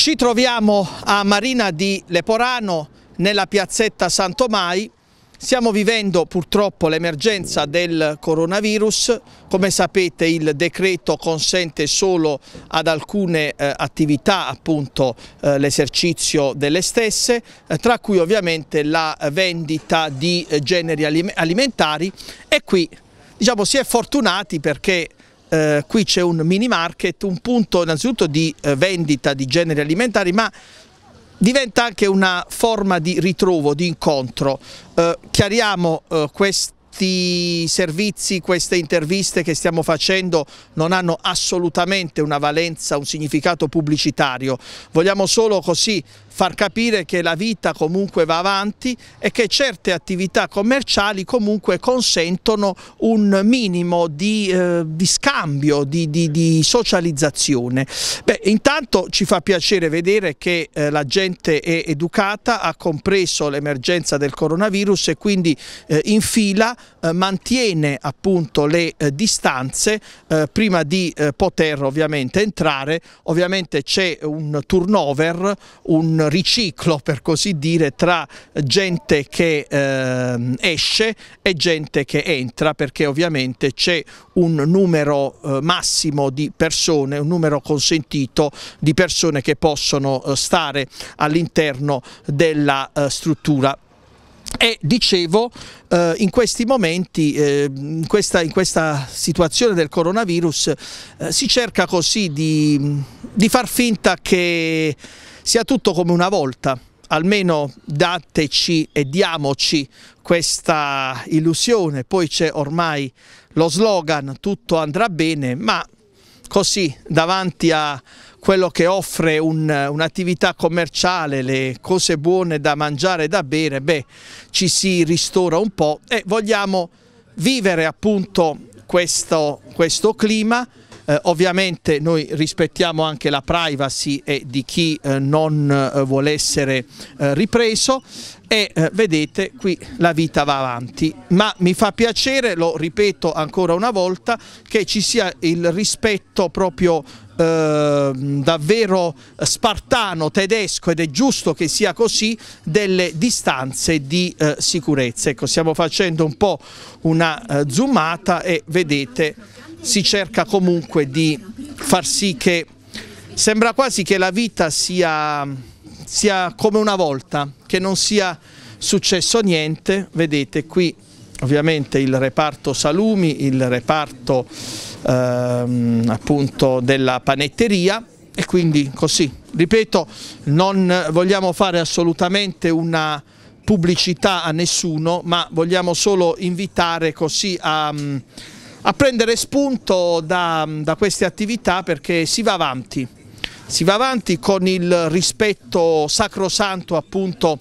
Ci troviamo a Marina di Leporano nella piazzetta Santomai. Stiamo vivendo purtroppo l'emergenza del coronavirus, come sapete il decreto consente solo ad alcune eh, attività eh, l'esercizio delle stesse, eh, tra cui ovviamente la vendita di eh, generi alimentari e qui diciamo, si è fortunati perché eh, qui c'è un mini market, un punto innanzitutto di eh, vendita di generi alimentari ma diventa anche una forma di ritrovo, di incontro. Eh, chiariamo questo eh, questi servizi, queste interviste che stiamo facendo non hanno assolutamente una valenza, un significato pubblicitario. Vogliamo solo così far capire che la vita comunque va avanti e che certe attività commerciali comunque consentono un minimo di, eh, di scambio, di, di, di socializzazione. Beh, intanto ci fa piacere vedere che eh, la gente è educata, ha compreso l'emergenza del coronavirus e quindi eh, in fila eh, mantiene appunto le eh, distanze eh, prima di poter ovviamente entrare. Ovviamente c'è un turnover, un riciclo per così dire tra gente che eh, esce e gente che entra perché ovviamente c'è un numero eh, massimo di persone, un numero consentito di persone che possono eh, stare all'interno della eh, struttura e dicevo, eh, in questi momenti, eh, in, questa, in, questa, situazione del coronavirus, eh, si cerca così di, di far finta che sia tutto come una volta, almeno dateci e diamoci questa illusione, poi c'è ormai lo slogan tutto andrà bene, ma così davanti a quello che offre un'attività un commerciale, le cose buone da mangiare e da bere, beh, ci si ristora un po' e vogliamo vivere appunto questo, questo clima eh, ovviamente noi rispettiamo anche la privacy e di chi eh, non eh, vuole essere eh, ripreso e vedete qui la vita va avanti, ma mi fa piacere, lo ripeto ancora una volta, che ci sia il rispetto proprio eh, davvero spartano, tedesco ed è giusto che sia così, delle distanze di eh, sicurezza. Ecco, stiamo facendo un po' una eh, zoomata e vedete si cerca comunque di far sì che sembra quasi che la vita sia, sia come una volta, che non sia successo niente, vedete qui ovviamente il reparto salumi, il reparto ehm, appunto della panetteria e quindi così, ripeto, non vogliamo fare assolutamente una pubblicità a nessuno, ma vogliamo solo invitare così a a prendere spunto da, da queste attività perché si va avanti, si va avanti con il rispetto sacrosanto appunto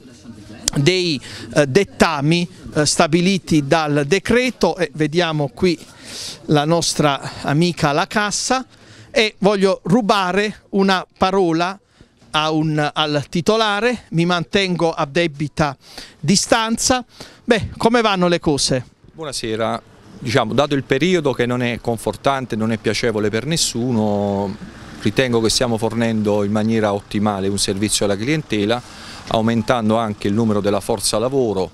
dei eh, dettami eh, stabiliti dal decreto e vediamo qui la nostra amica la cassa e voglio rubare una parola un, al titolare, mi mantengo a debita distanza. Beh, come vanno le cose? Buonasera, diciamo, dato il periodo che non è confortante, non è piacevole per nessuno, ritengo che stiamo fornendo in maniera ottimale un servizio alla clientela, aumentando anche il numero della forza lavoro,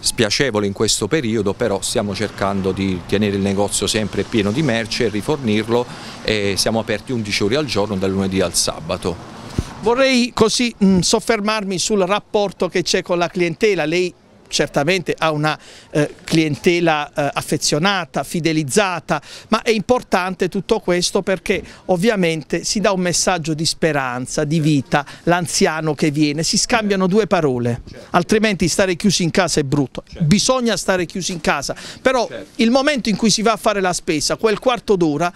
spiacevole in questo periodo, però stiamo cercando di tenere il negozio sempre pieno di merce e rifornirlo e siamo aperti 11 ore al giorno dal lunedì al sabato. Vorrei così mh, soffermarmi sul rapporto che c'è con la clientela, lei certamente ha una eh, clientela eh, affezionata, fidelizzata, ma è importante tutto questo perché ovviamente si dà un messaggio di speranza, di vita, l'anziano che viene, si scambiano due parole, altrimenti stare chiusi in casa è brutto, bisogna stare chiusi in casa, però il momento in cui si va a fare la spesa, quel quarto d'ora,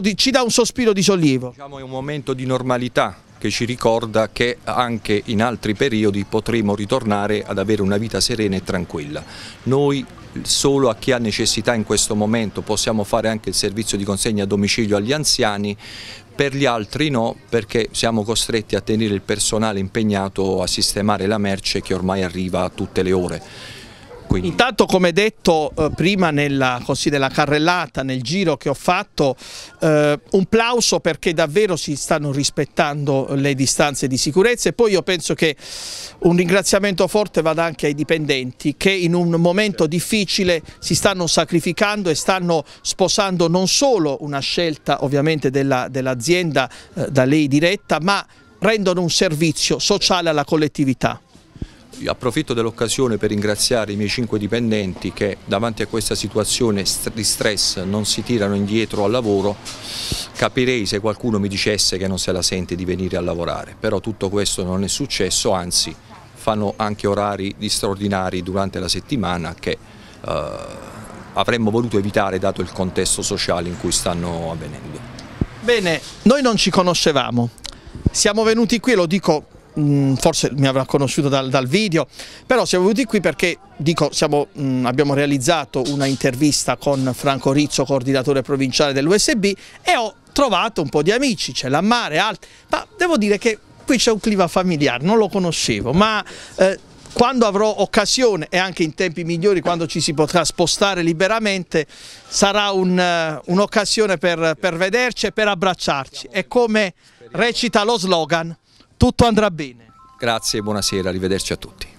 di, ci dà un sospiro di sollievo. Diciamo è un momento di normalità che ci ricorda che anche in altri periodi potremo ritornare ad avere una vita serena e tranquilla. Noi solo a chi ha necessità in questo momento, possiamo fare anche il servizio di consegna a domicilio agli anziani, per gli altri no perché siamo costretti a tenere il personale impegnato a sistemare la merce che ormai arriva a tutte le ore. Quindi. Intanto come detto eh, prima nella, così, nella, carrellata, nel giro che ho fatto, eh, un plauso perché davvero si stanno rispettando le distanze di sicurezza e poi io penso che un ringraziamento forte vada anche ai dipendenti che in un momento difficile si stanno sacrificando e stanno sposando non solo una scelta ovviamente dell'azienda dell eh, da lei diretta ma rendono un servizio sociale alla collettività. Approfitto dell'occasione per ringraziare i miei cinque dipendenti che davanti a questa situazione di stress non si tirano indietro al lavoro. Capirei se qualcuno mi dicesse che non se la sente di venire a lavorare, però tutto questo non è successo, anzi fanno anche orari straordinari durante la settimana che eh, avremmo voluto evitare dato il contesto sociale in cui stanno avvenendo. Bene, noi non ci conoscevamo, siamo venuti qui, lo dico Mm, forse mi avrà conosciuto dal, dal, video, però siamo venuti qui perché dico, siamo, mh, mm, abbiamo realizzato una intervista con Franco Rizzo, coordinatore provinciale dell'USB e ho trovato un po' di amici, c'è la mare, altri, ma devo dire che qui c'è un clima familiare, non lo conoscevo, ma... Eh, quando avrò occasione e anche in tempi migliori quando ci si potrà spostare liberamente sarà eh, un'occasione un per, per vederci e per abbracciarci è come recita lo slogan tutto andrà bene. Grazie, buonasera, arrivederci a tutti.